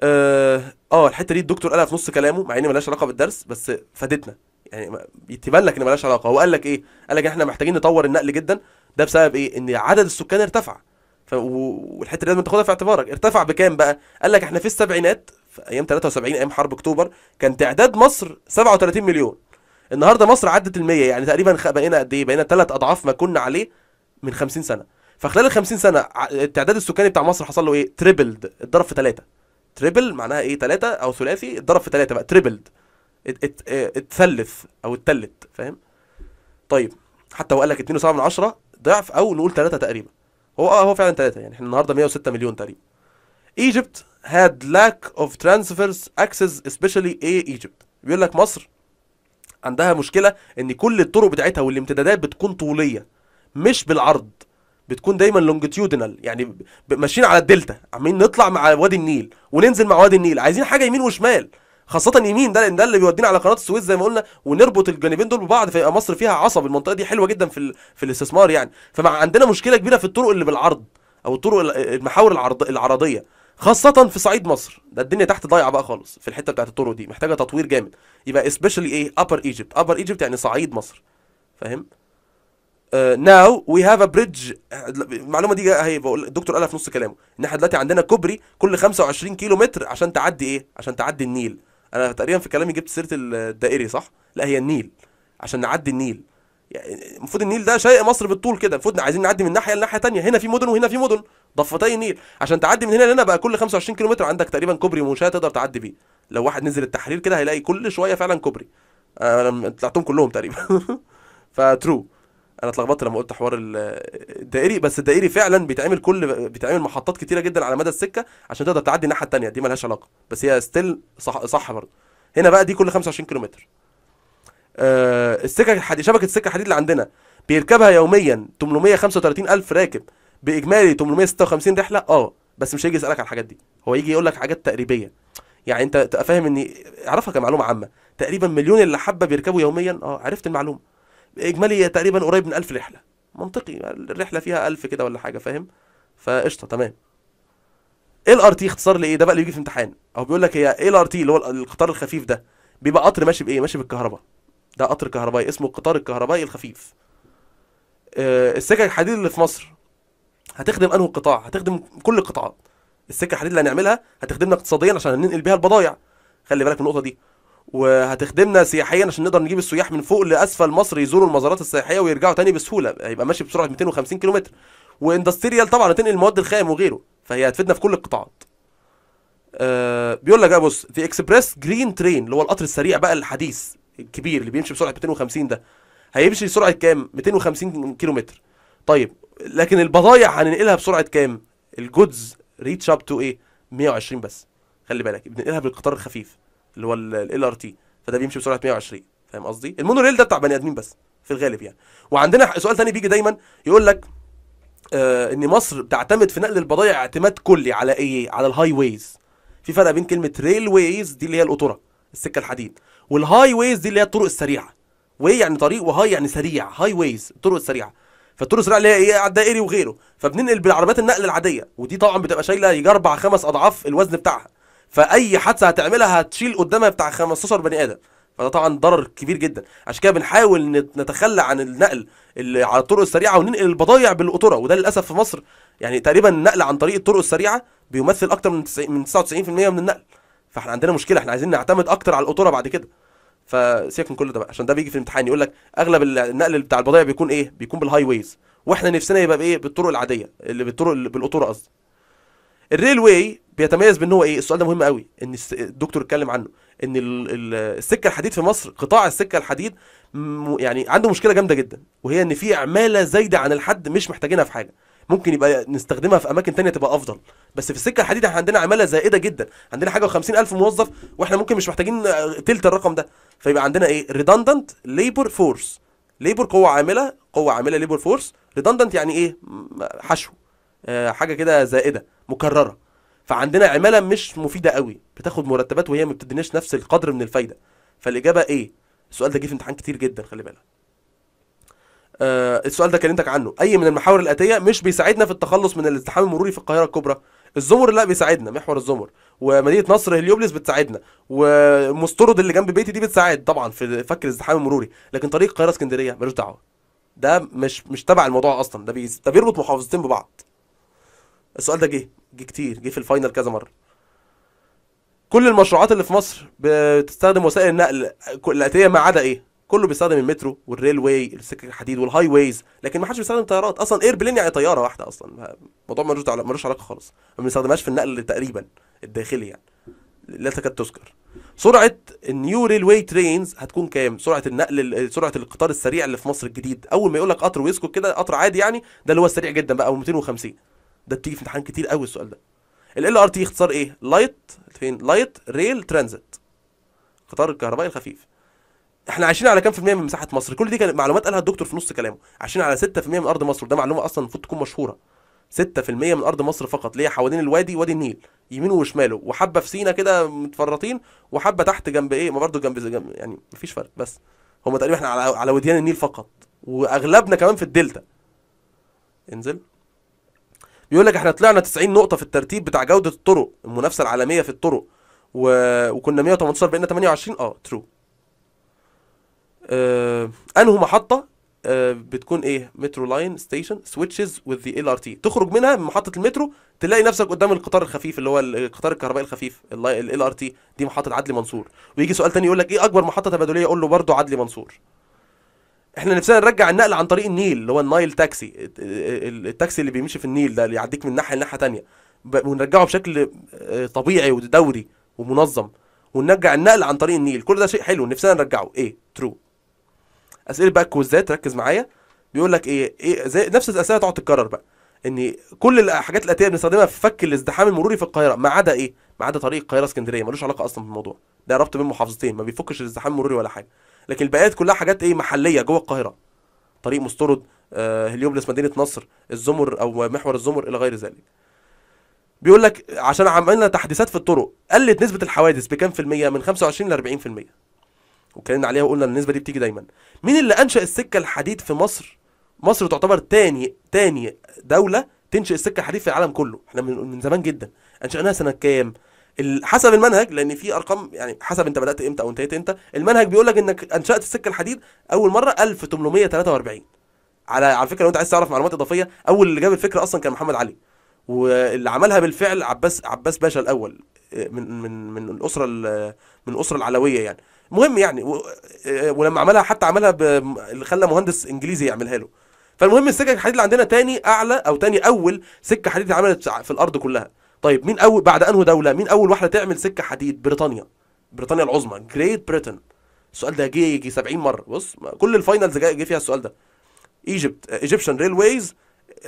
آه،, اه, الحته دي الدكتور قالها في نص كلامه مع ان ملهاش علاقه بالدرس بس فادتنا يعني يتبان لك ان ملهاش علاقه هو قال لك ايه قال لك احنا محتاجين نطور النقل جدا ده بسبب ايه ان عدد السكان ارتفع ف... والحته دي لازم تاخدها في اعتبارك ارتفع بكام بقى قال لك احنا في السبعينات في ايام 73 ايام حرب اكتوبر كان تعداد مصر 37 مليون النهارده مصر عدت ال 100 يعني تقريبا بقينا قد ايه بقينا ثلاث اضعاف ما كنا عليه من 50 سنه فخلال ال 50 سنه التعداد السكاني بتاع مصر حصل له ايه تريبلد اتضرب في ثلاثه تريبل معناها ايه ثلاثه او ثلاثي اتضرب في ثلاثه بقى تريبلد اه، اتثلث او اتثلت فاهم طيب حتى هو قال لك 2.7 من عشرة ضعف او نقول ثلاثه تقريبا هو اه هو فعلا ثلاثه يعني احنا النهارده 106 مليون تقريبا Egypt had lack of transfers access especially a Egypt بيقول لك مصر عندها مشكله ان كل الطرق بتاعتها والامتدادات بتكون طوليه مش بالعرض بتكون دايما لونجيتيودنال يعني ماشيين على الدلتا عمالين نطلع مع وادي النيل وننزل مع وادي النيل عايزين حاجه يمين وشمال خاصة يمين ده لان ده اللي بيودينا على قناة السويس زي ما قلنا ونربط الجانبين دول ببعض فيبقى مصر فيها عصب المنطقة دي حلوة جدا في في الاستثمار يعني فمع عندنا مشكلة كبيرة في الطرق اللي بالعرض او الطرق المحاور العرض العرضية خاصة في صعيد مصر ده الدنيا تحت ضايعة بقى خالص في الحتة بتاعت الطرق دي محتاجة تطوير جامد يبقى سبيشالي ايه upper Egypt upper Egypt يعني صعيد مصر فاهم ناو وي هاف ا بريدج المعلومه دي اهي بقول الدكتور قالها في نص كلامه ان احنا دلوقتي عندنا كوبري كل 25 كيلو متر عشان تعدي ايه عشان تعدي النيل انا تقريبا في كلامي جبت سيره الدائري صح لا هي النيل عشان نعدي النيل يعني المفروض النيل ده شيء مصر بالطول كده المفروض عايزين نعدي من ناحيه لناحيه ثانيه هنا في مدن وهنا في مدن ضفتي النيل عشان تعدي من هنا لهنا بقى كل 25 كيلو متر عندك تقريبا كوبري مشاه تقدر تعدي بيه لو واحد نزل التحرير كده هيلاقي كل شويه فعلا كوبري آه، انا طلعتهم كلهم تقريبا *laughs* فترو انا اتلخبطت لما قلت حوار الدائري بس الدائري فعلا بيتعمل كل بيتعمل محطات كتيره جدا على مدى السكه عشان تقدر تعدي الناحيه الثانيه دي ملهاش علاقه بس هي ستيل صح صح برضه هنا بقى دي كل 25 كيلومتر آه السكه الحديد شبكه السكه الحديد اللي عندنا بيركبها يوميا 835 الف راكب باجمالي 856 رحله اه بس مش هيجي يسالك على الحاجات دي هو يجي يقول لك حاجات تقريبيه يعني انت فاهم ان اعرفها كمعلومه عامه تقريبا مليون اللي حبه بيركبوا يوميا اه عرفت المعلومه اجمالي تقريبا قريب من 1000 رحله منطقي الرحله فيها 1000 كده ولا حاجه فاهم فقشطه تمام ال ار تي اختصار لايه ده بقى اللي بيجي في امتحان او بيقول لك هي ال ار تي اللي هو القطار الخفيف ده بيبقى قطر ماشي بايه ماشي بالكهرباء ده قطر كهربائي اسمه القطار الكهربائي الخفيف أه السكك الحديد اللي في مصر هتخدم انه قطاع هتخدم كل القطاعات السكه الحديد اللي هنعملها هتخدمنا اقتصاديا عشان ننقل بيها البضايع خلي بالك من النقطه دي وهتخدمنا سياحيا عشان نقدر نجيب السياح من فوق لاسفل مصر يزوروا المزارات السياحيه ويرجعوا تاني بسهوله هيبقى ماشي بسرعه 250 كيلومتر واندستريال طبعا هتنقل المواد الخام وغيره فهي هتفيدنا في كل القطاعات أه بيقول لك بص في اكسبريس جرين ترين اللي هو القطر السريع بقى الحديث الكبير اللي بيمشي بسرعه 250 ده هيمشي سرعه كام 250 كيلومتر طيب لكن البضايع هننقلها بسرعه كام الجودز ريتش اب تو ايه 120 بس خلي بالك بننقلها بالقطار الخفيف اللي هو ال ار تي فده بيمشي بسرعه 120 فاهم قصدي المونوريل ده بتاع بني ادمين بس في الغالب يعني وعندنا سؤال ثاني بيجي دايما يقول لك آه ان مصر بتعتمد في نقل البضائع اعتماد كلي على ايه على الهاي ويز في فرق بين كلمه ريل ويز دي اللي هي القطره السكه الحديد والهاي ويز دي اللي هي الطرق السريعه وايه يعني طريق وهاي يعني سريع هاي ويز الطرق السريعه فالطرق السريعه اللي هي ايه الدائري وغيره فبننقل بالعربيات النقل العاديه ودي طبعا بتبقى شايله يجي اربع خمس اضعاف الوزن بتاعها فاي حادثه هتعملها هتشيل قدامها بتاع 15 بني ادم فده طبعا ضرر كبير جدا عشان كده بنحاول نتخلى عن النقل اللي على الطرق السريعه وننقل البضائع بالقطوره وده للاسف في مصر يعني تقريبا النقل عن طريق الطرق السريعه بيمثل اكتر من من 99% من النقل فاحنا عندنا مشكله احنا عايزين نعتمد اكتر على القطوره بعد كده فسيبك من كل ده بقى عشان ده بيجي في الامتحان يقول لك اغلب النقل بتاع البضائع بيكون ايه بيكون بالهاي ويز واحنا نفسنا يبقى بايه بالطرق العاديه اللي بالطرق اللي بالقطوره قصدي الريل واي بيتميز بان هو ايه السؤال ده مهم قوي ان الدكتور اتكلم عنه ان السكه الحديد في مصر قطاع السكه الحديد يعني عنده مشكله جامده جدا وهي ان في عماله زايده عن الحد مش محتاجينها في حاجه ممكن يبقى نستخدمها في اماكن تانية تبقى افضل بس في السكه الحديد احنا عندنا عماله زائده جدا عندنا حاجه و ألف موظف واحنا ممكن مش محتاجين آه، تلت الرقم ده فيبقى عندنا ايه ريدندنت ليبر فورس ليبر قوه عامله قوه عامله ليبر فورس ريدندنت يعني ايه حشو آه حاجه كده زائده مكرره فعندنا عماله مش مفيده قوي بتاخد مرتبات وهي ما بتديناش نفس القدر من الفايده فالاجابه ايه السؤال ده جه في امتحان كتير جدا خلي بالك آه السؤال ده كلمتك عنه اي من المحاور الاتيه مش بيساعدنا في التخلص من الازدحام المروري في القاهره الكبرى الزمر لا بيساعدنا محور الزمر ومدينه نصر هليوبلس بتساعدنا ومسترد اللي جنب بيتي دي بتساعد طبعا في فك الازدحام المروري لكن طريق القاهره اسكندريه ملوش دعوه ده مش مش تبع الموضوع اصلا ده ده بيربط محافظتين ببعض السؤال ده جه جه كتير جه في الفاينل كذا مره كل المشروعات اللي في مصر بتستخدم وسائل النقل الاتيه ما عدا ايه كله بيستخدم المترو والريل واي السكه الحديد والهاي ويز لكن ما حدش بيستخدم طيارات اصلا اير بلين يعني طياره واحده اصلا الموضوع ملوش ملوش علاقه خالص ما بنستخدمهاش في النقل تقريبا الداخلي يعني لا تكاد تذكر سرعه النيو ريل واي ترينز هتكون كام سرعه النقل سرعه القطار السريع اللي في مصر الجديد اول ما يقول لك قطر ويسكت كده قطر عادي يعني ده اللي هو السريع جدا بقى 250 ده بتيجي في امتحان كتير قوي السؤال ده ال ار تي اختصار ايه لايت فين لايت ريل ترانزيت قطار الكهربائي الخفيف احنا عايشين على كام في المية من مساحة مصر؟ كل دي كانت معلومات قالها الدكتور في نص كلامه، عايشين على 6% من أرض مصر، وده معلومة أصلا المفروض تكون مشهورة. 6% من أرض مصر فقط، اللي هي حوالين الوادي وادي النيل، يمينه وشماله، وحبة في سينا كده متفرطين، وحبة تحت جنب إيه؟ ما برضه جنب, جنب يعني مفيش فرق بس. هم تقريبا احنا على على وديان النيل فقط، وأغلبنا كمان في الدلتا. انزل يقول لك احنا طلعنا 90 نقطه في الترتيب بتاع جوده الطرق المنافسه العالميه في الطرق و... وكنا 118 بقينا 28 اه ترو آه انه محطه آه بتكون ايه مترو لاين ستيشن سويتشز وذ ذا ال ار تي تخرج منها من محطه المترو تلاقي نفسك قدام القطار الخفيف اللي هو القطار الكهربائي الخفيف ال ار تي دي محطه عدلي منصور ويجي سؤال تاني يقول لك ايه اكبر محطه تبادليه قول له برضه عدلي منصور احنا نفسنا نرجع النقل عن طريق النيل اللي هو النايل تاكسي التاكسي اللي بيمشي في النيل ده اللي يعديك من ناحيه لناحيه ثانيه ونرجعه بشكل آه، طبيعي ودوري ومنظم ونرجع النقل عن طريق النيل كل ده شيء حلو نفسنا نرجعه ايه ترو اسئله بقى كوزات ركز معايا بيقول لك ايه ايه زي نفس الاسئله تقعد تتكرر بقى ان كل الحاجات الاتيه بنستخدمها في فك الازدحام المروري في القاهره ما عدا ايه ما عدا طريق القاهره اسكندريه ملوش علاقه اصلا بالموضوع ده ربط بين محافظتين ما بيفكش الازدحام المروري ولا حاجه لكن البقيات كلها حاجات ايه محليه جوه القاهره طريق مسترد آه هليوبلس مدينه نصر الزمر او محور الزمر الى غير ذلك بيقول لك عشان عملنا تحديثات في الطرق قلت نسبه الحوادث بكام في الميه من 25 ل 40% واتكلمنا عليها وقلنا النسبه دي بتيجي دايما مين اللي انشا السكه الحديد في مصر مصر تعتبر تاني تاني دوله تنشئ السكه الحديد في العالم كله احنا من, من زمان جدا انشاناها سنه كام حسب المنهج لان في ارقام يعني حسب انت بدات امتى او انتهيت امتى المنهج بيقول لك انك انشات السكه الحديد اول مره 1843 على على فكره لو انت عايز تعرف معلومات اضافيه اول اللي جاب الفكره اصلا كان محمد علي واللي عملها بالفعل عباس عباس باشا الاول آه، من من من الاسره من الاسره العلويه يعني مهم يعني آه، ولما عملها حتى عملها اللي خلى مهندس انجليزي يعملها له فالمهم السكه الحديد اللي عندنا تاني اعلى او تاني اول سكه حديد عملت في الارض كلها طيب مين اول بعد انه دوله مين اول واحده تعمل سكه حديد بريطانيا بريطانيا العظمى جريت بريتن السؤال ده جه يجي 70 مره بص كل الفاينلز جه فيها السؤال ده ايجيبت ايجيبشن ريلويز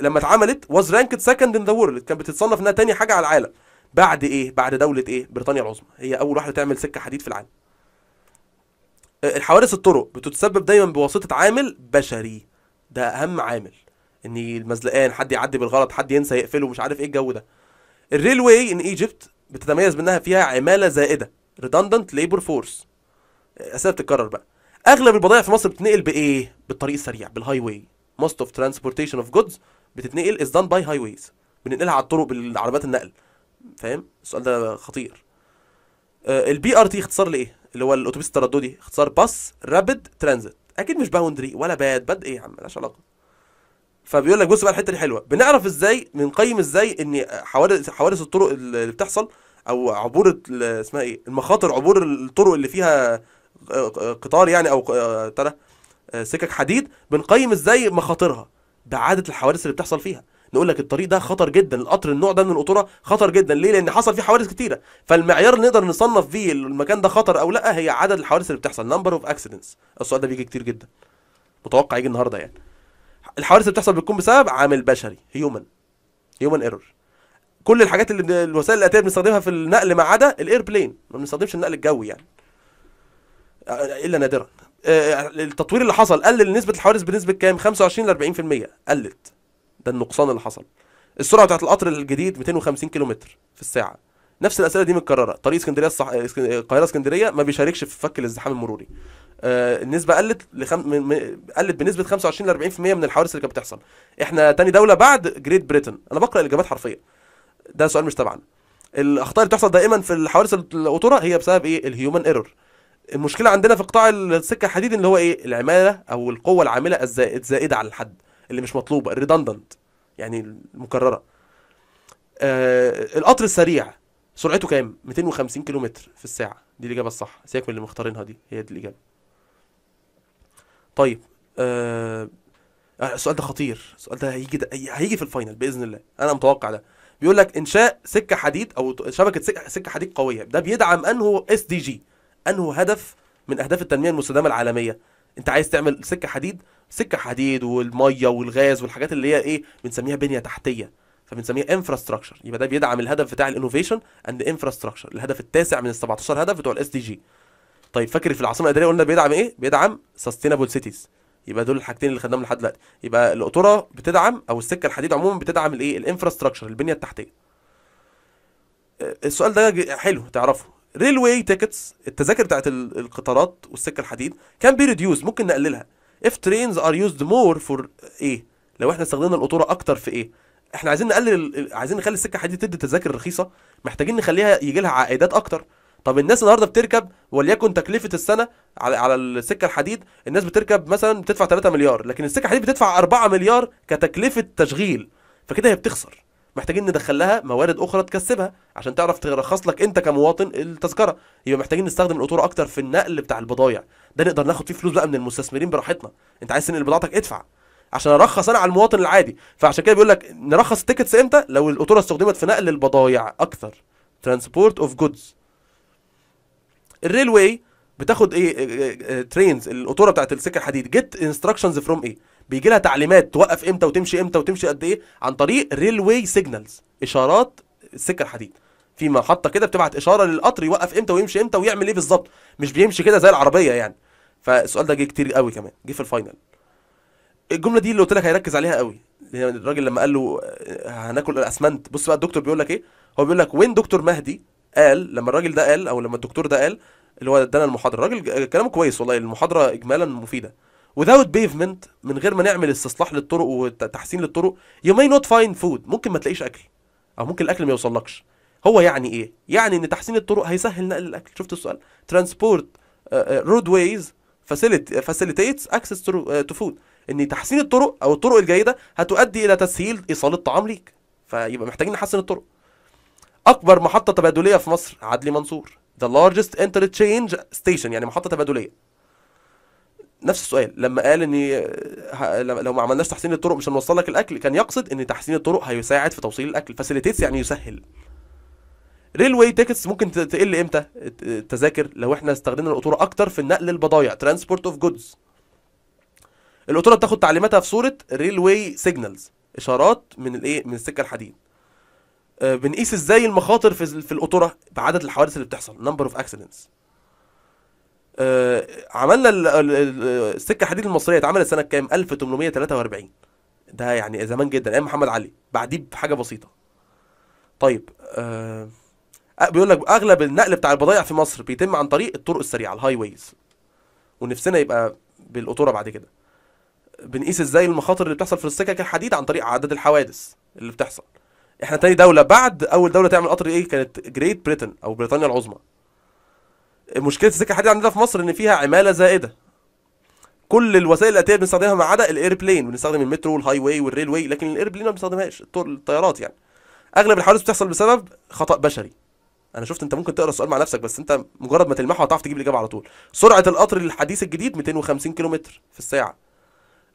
لما اتعملت واز رانكد سكند ان ذا وورلد كانت بتتصنف انها تاني حاجه على العالم بعد ايه بعد دوله ايه بريطانيا العظمى هي اول واحده تعمل سكه حديد في العالم آه، الحوادث الطرق بتتسبب دايما بواسطه عامل بشري ده اهم عامل ان المزلقان حد يعدي بالغلط حد ينسى يقفله مش عارف ايه الجو ده الريلواي ان ايجيبت بتتميز بانها فيها عماله زائده ريدندنت ليبر فورس اسئله بتتكرر بقى اغلب البضائع في مصر بتتنقل بايه بالطريق السريع بالهاي واي موست اوف ترانسبورتيشن اوف جودز بتتنقل از دان باي هاي وايز بننقلها على الطرق بالعربيات النقل فاهم السؤال ده خطير البي ار تي اختصار لايه اللي هو الاتوبيس الترددي اختصار باس رابد ترانزيت اكيد مش باوندري ولا باد باد ايه يا عم ملهاش علاقه فبيقول لك بص بقى الحته دي حلوه بنعرف ازاي بنقيم ازاي ان حوادث حوادث الطرق اللي بتحصل او عبور اسمها ايه المخاطر عبور الطرق اللي فيها آه، آه، قطار يعني او آه، ترى سكك حديد بنقيم ازاي مخاطرها بعاده الحوادث اللي بتحصل فيها نقول لك الطريق ده خطر جدا القطر النوع ده من القطوره خطر جدا ليه لان حصل فيه حوادث كتيره فالمعيار اللي نقدر نصنف بيه المكان ده خطر او لا هي عدد الحوادث اللي بتحصل نمبر اوف اكسيدنتس السؤال ده بيجي كتير جدا متوقع يجي النهارده يعني الحوادث اللي بتحصل بتكون بسبب عامل بشري هيومن هيومن ايرور كل الحاجات اللي الوسائل الاتيه بنستخدمها في النقل ما عدا الاير بلين ما بنستخدمش النقل الجوي يعني آه، الا نادرا آه، آه، التطوير اللي حصل قلل نسبه الحوادث بنسبه كام 25 ل 40% قلت ده النقصان اللي حصل السرعه بتاعت القطر الجديد 250 كيلو متر في الساعه نفس الاسئله دي متكرره طريق اسكندريه الصح... القاهره اسكندريه ما بيشاركش في فك الازدحام المروري آه، النسبه قلت لخم... قلت بنسبه 25 ل 40% من الحوادث اللي كانت بتحصل احنا تاني دوله بعد جريت بريتن انا بقرا الاجابات حرفيا ده سؤال مش تبعنا الاخطاء اللي بتحصل دائما في الحوادث القطوره هي بسبب ايه الهيومن ايرور المشكله عندنا في قطاع السكه الحديد اللي هو ايه العماله او القوه العامله الزائده على الحد اللي مش مطلوبه الريدندنت يعني المكرره آه القطر السريع سرعته كام 250 كيلو متر في الساعه دي الاجابه الصح سيبك من اللي مختارينها دي هي دي الاجابه طيب آه, آه، السؤال ده خطير السؤال ده هيجي ده هيجي في الفاينل باذن الله انا متوقع ده بيقول لك انشاء سكه حديد او شبكه سكه, سكة حديد قويه ده بيدعم انه اس دي جي انه هدف من اهداف التنميه المستدامه العالميه انت عايز تعمل سكه حديد سكه حديد والميه والغاز والحاجات اللي هي ايه بنسميها بنيه تحتيه فبنسميه انفراستراكشر يبقى ده بيدعم الهدف بتاع الانوفيشن اند انفراستراكشر الهدف التاسع من ال 17 هدف بتوع الاس دي جي طيب فاكر في العاصمه الاداريه قلنا بيدعم ايه بيدعم سستينابل سيتيز يبقى دول الحاجتين اللي خدناهم لحد دلوقتي يبقى القطوره بتدعم او السكه الحديد عموما بتدعم الايه الانفراستراكشر البنيه التحتيه آه، السؤال ده حلو تعرفه ريلوي تيكتس التذاكر بتاعت القطارات والسكه الحديد كان بي ريديوس ممكن نقللها اف ترينز ار يوزد مور فور ايه لو احنا استخدمنا القطوره اكتر في ايه احنا عايزين نقلل عايزين نخلي السكه الحديد تدي تذاكر رخيصه محتاجين نخليها يجي لها عائدات اكتر طب الناس النهارده بتركب وليكن تكلفه السنه على على السكه الحديد الناس بتركب مثلا بتدفع 3 مليار لكن السكه الحديد بتدفع 4 مليار كتكلفه تشغيل فكده هي بتخسر محتاجين ندخل لها موارد اخرى تكسبها عشان تعرف ترخص لك انت كمواطن التذكره يبقى محتاجين نستخدم القطوره اكتر في النقل بتاع البضايع ده نقدر ناخد فيه فلوس بقى من المستثمرين براحتنا انت عايز تنقل بضاعتك ادفع عشان ارخص انا على المواطن العادي فعشان كده بيقول لك نرخص التيكتس امتى لو القطوره استخدمت في نقل البضائع اكثر ترانسبورت اوف جودز الريلواي بتاخد ايه اه، اه، اه، ترينز القطوره بتاعت السكه الحديد جيت انستراكشنز فروم ايه بيجي لها تعليمات توقف امتى وتمشي امتى وتمشي قد ايه عن طريق ريلواي سيجنالز اشارات السكه الحديد في محطه كده بتبعت اشاره للقطر يوقف امتى ويمشي امتى ويعمل ايه بالظبط مش بيمشي كده زي العربيه يعني فالسؤال ده جه كتير قوي كمان جه في الفاينل الجمله دي اللي قلت لك هيركز عليها قوي يعني الراجل لما قال له هناكل الاسمنت بص بقى الدكتور بيقول لك ايه هو بيقول لك وين دكتور مهدي قال لما الراجل ده قال او لما الدكتور ده قال اللي هو ادانا المحاضره الراجل كلامه كويس والله المحاضره اجمالا مفيده without pavement من غير ما نعمل استصلاح للطرق وتحسين للطرق you may not find food ممكن ما تلاقيش اكل او ممكن الاكل ما يوصلكش هو يعني ايه يعني ان تحسين الطرق هيسهل نقل الاكل شفت السؤال transport uh, roadways facilitate, facilitates access to, uh, to food ان تحسين الطرق او الطرق الجيده هتؤدي الى تسهيل ايصال الطعام ليك فيبقى محتاجين نحسن الطرق اكبر محطه تبادليه في مصر عدلي منصور ذا لارجست انترتشينج ستيشن يعني محطه تبادليه نفس السؤال لما قال ان لو ما عملناش تحسين الطرق مش هنوصل لك الاكل كان يقصد ان تحسين الطرق هيساعد في توصيل الاكل فاسيليتيتس يعني يسهل ريلوي تيكتس ممكن تقل امتى التذاكر لو احنا استخدمنا القطوره اكتر في النقل البضايع ترانسبورت اوف جودز القطوره بتاخد تعليماتها في صوره ريلوي سيجنالز اشارات من الايه من السكه الحديد آه، بنقيس ازاي المخاطر في في القطوره بعدد الحوادث اللي بتحصل نمبر اوف اكسيدنتس عملنا السكه الحديد المصريه اتعملت سنه كام 1843 ده يعني زمان جدا ايام محمد علي بعديه بحاجه بسيطه طيب آه،, آه بيقول لك اغلب النقل بتاع البضائع في مصر بيتم عن طريق الطرق السريعه الهاي ويز ونفسنا يبقى بالقطوره بعد كده بنقيس ازاي المخاطر اللي بتحصل في السكك الحديد عن طريق عدد الحوادث اللي بتحصل احنا تاني دوله بعد اول دوله تعمل قطر ايه كانت جريت بريتن او بريطانيا العظمى مشكله السكه الحديد عندنا في مصر ان فيها عماله زائده كل الوسائل الاتيه بنستخدمها ما عدا الايربلين بنستخدم المترو والهاي واي والريل واي لكن الايربلين ما بنستخدمهاش الطيارات يعني اغلب الحوادث بتحصل بسبب خطا بشري انا شفت انت ممكن تقرا السؤال مع نفسك بس انت مجرد ما تلمحه هتعرف تجيب الاجابه على طول سرعه القطر الحديث الجديد 250 كيلومتر في الساعه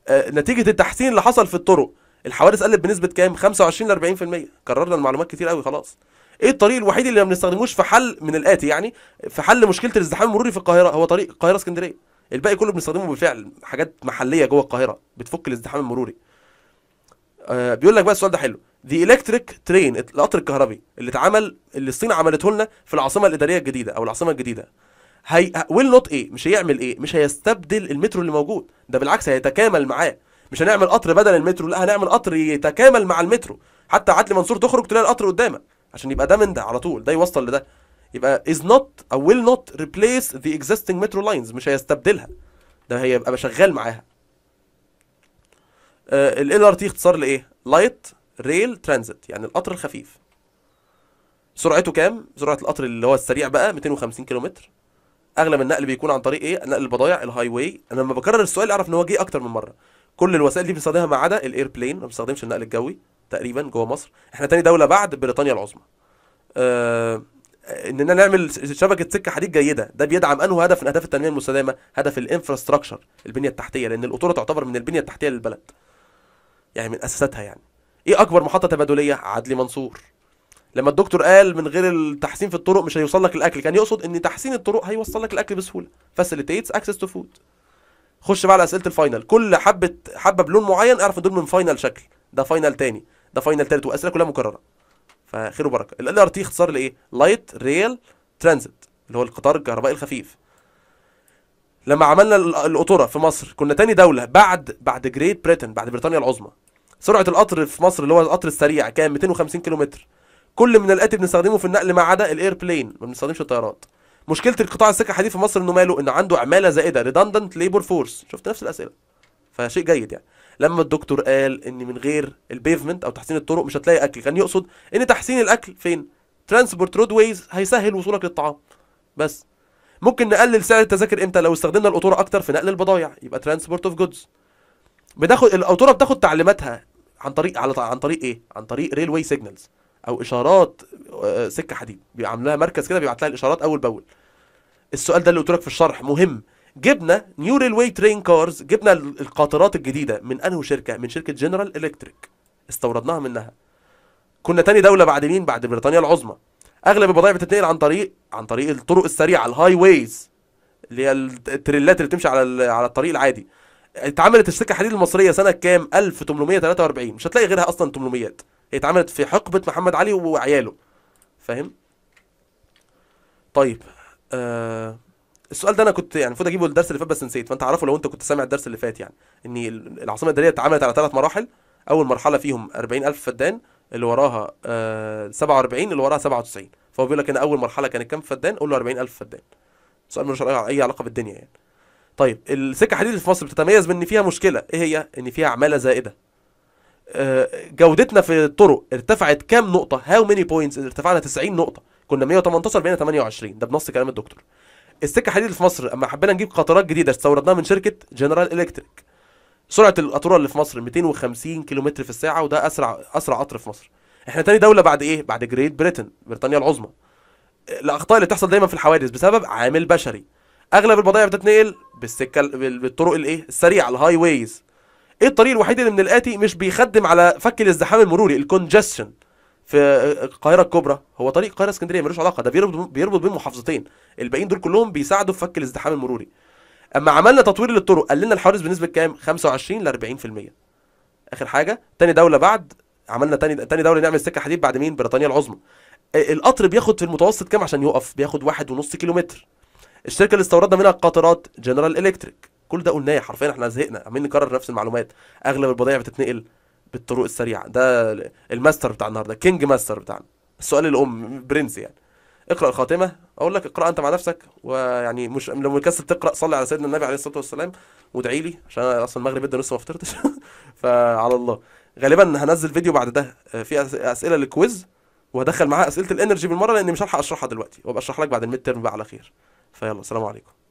آه، نتيجه التحسين اللي حصل في الطرق الحوادث قلت بنسبه كام 25 ل 40% كررنا المعلومات كتير قوي خلاص ايه الطريق الوحيد اللي ما بنستخدموش في حل من الاتي يعني في حل مشكله الازدحام المروري في القاهره هو طريق القاهره اسكندريه الباقي كله بنستخدمه بالفعل حاجات محليه جوه القاهره بتفك الازدحام المروري آه بيقول لك بقى السؤال ده حلو دي الكتريك ترين القطر الكهربي اللي اتعمل اللي الصين عملته لنا في العاصمه الاداريه الجديده او العاصمه الجديده هي ويل نوت ايه مش هيعمل ايه مش هيستبدل المترو اللي موجود ده بالعكس هيتكامل معاه مش هنعمل قطر بدل المترو لا هنعمل قطر يتكامل مع المترو حتى عدل منصور تخرج تلاقي القطر قدامك عشان يبقى ده من ده على طول ده يوصل لده يبقى از نوت او ويل نوت ريبليس ذا اكزيستنج مترو لاينز مش هيستبدلها ده هيبقى شغال معاها آه، ال ار تي اختصار لايه لايت ريل ترانزيت يعني القطر الخفيف سرعته كام سرعه القطر اللي هو السريع بقى 250 كيلومتر اغلب النقل بيكون عن طريق ايه نقل البضائع الهاي واي انا لما بكرر السؤال اعرف ان هو جه اكتر من مره كل الوسائل دي بنستخدمها ما عدا الاير بلين ما بنستخدمش النقل الجوي تقريبا جوه مصر احنا تاني دوله بعد بريطانيا العظمى آه اننا نعمل شبكه سكه حديد جيده ده بيدعم انه هدف من اهداف التنميه المستدامه هدف الانفراستراكشر البنيه التحتيه لان القطوره تعتبر من البنيه التحتيه للبلد يعني من اساساتها يعني ايه اكبر محطه تبادليه عدلي منصور لما الدكتور قال من غير التحسين في الطرق مش هيوصل لك الاكل كان يقصد ان تحسين الطرق هيوصل لك الاكل بسهوله فاسيليتيتس اكسس تو فود خش بقى على اسئله الفاينل كل حبه حبه بلون معين اعرف دول من فاينل شكل ده فاينل تاني ده فاينل تالت واسئله كلها مكرره فخير وبركه ال ار تي اختصار لايه لايت ريل ترانزيت اللي هو القطار الكهربائي الخفيف لما عملنا القطوره في مصر كنا تاني دوله بعد بعد جريت بريتن بعد بريطانيا العظمى سرعه القطر في مصر اللي هو القطر السريع كان 250 كيلومتر كل من الاتي بنستخدمه في النقل ما عدا الاير بلين ما بنستخدمش الطيارات مشكله القطاع السكه الحديد في مصر انه ماله ان عنده عماله زائده ريدندنت ليبر فورس شفت نفس الاسئله فشيء جيد يعني لما الدكتور قال ان من غير البيفمنت او تحسين الطرق مش هتلاقي اكل كان يقصد ان تحسين الاكل فين ترانسبورت رودويز هيسهل وصولك للطعام بس ممكن نقلل سعر التذاكر امتى لو استخدمنا القطوره اكتر في نقل البضايع يبقى ترانسبورت اوف جودز بتاخد القطوره بتاخد تعليماتها عن طريق على عن طريق ايه عن طريق ريلوي سيجنالز او اشارات آه، سكه حديد بيبقى لها مركز كده بيبعت لها الاشارات اول باول السؤال ده اللي قلت لك في الشرح مهم جبنا نيو ريلوي ترين كارز جبنا القاطرات الجديده من انهي شركه من شركه جنرال الكتريك استوردناها منها كنا تاني دوله بعد مين بعد بريطانيا العظمى اغلب البضائع بتتنقل عن طريق عن طريق الطرق السريعه الهاي ويز اللي هي التريلات اللي بتمشي على على الطريق العادي اتعملت السكه الحديد المصريه سنه كام 1843 مش هتلاقي غيرها اصلا 800 هي اتعملت في حقبه محمد علي وعياله فاهم طيب آه السؤال ده انا كنت يعني المفروض اجيبه الدرس اللي فات بس نسيت فانت عارفه لو انت كنت سامع الدرس اللي فات يعني ان العاصمه الاداريه اتعملت على ثلاث مراحل اول مرحله فيهم 40000 فدان اللي وراها آه 47 اللي وراها 97 فهو بيقول لك ان اول مرحله كانت كام فدان قول له 40000 فدان سؤال ملوش اي علاقه بالدنيا يعني طيب السكه الحديد في مصر بتتميز بان فيها مشكله ايه هي ان فيها عماله زائده آه، جودتنا في الطرق ارتفعت كام نقطه هاو ميني بوينتس ارتفعنا 90 نقطه كنا 118 بقينا 28 ده بنص كلام الدكتور السكه الحديد في مصر اما حبينا نجيب قطارات جديده استوردناها من شركه جنرال الكتريك سرعه القطوره اللي في مصر 250 كيلومتر في الساعه وده اسرع اسرع قطر في مصر احنا تاني دوله بعد ايه بعد جريت بريتن بريطانيا العظمى الاخطاء اللي بتحصل دايما في الحوادث بسبب عامل بشري اغلب البضائع بتتنقل بالسكه بالطرق الايه السريعه الهاي ويز ايه الطريق الوحيد اللي من الاتي مش بيخدم على فك الازدحام المروري الكونجستشن في القاهره الكبرى هو طريق القاهره اسكندريه ملوش علاقه ده بيربط بيربط بين محافظتين الباقيين دول كلهم بيساعدوا في فك الازدحام المروري اما عملنا تطوير للطرق قللنا الحوادث بنسبه كام 25 ل 40% اخر حاجه تاني دوله بعد عملنا تاني تاني دوله نعمل سكه حديد بعد مين بريطانيا العظمى آه، القطر بياخد في المتوسط كام عشان يقف بياخد واحد ونص كيلومتر الشركه اللي استوردنا منها القطارات جنرال الكتريك كل ده قلناه حرفيا احنا زهقنا عمالين نكرر نفس المعلومات اغلب البضائع بتتنقل بالطرق السريعه ده الماستر بتاع النهارده كينج ماستر بتاعنا السؤال الام برنس يعني اقرا الخاتمه اقول لك اقرا انت مع نفسك ويعني مش لو مكسل تقرا صلي على سيدنا النبي عليه الصلاه والسلام وادعي لي عشان انا اصلا المغرب ده لسه ما فطرتش *laughs* فعلى الله غالبا هنزل فيديو بعد ده فيه اسئله للكويز وهدخل معاه اسئله الانرجي بالمره لان مش هلحق اشرحها دلوقتي وابقى اشرح لك بعد الميد ترم بقى على خير فيلا السلام عليكم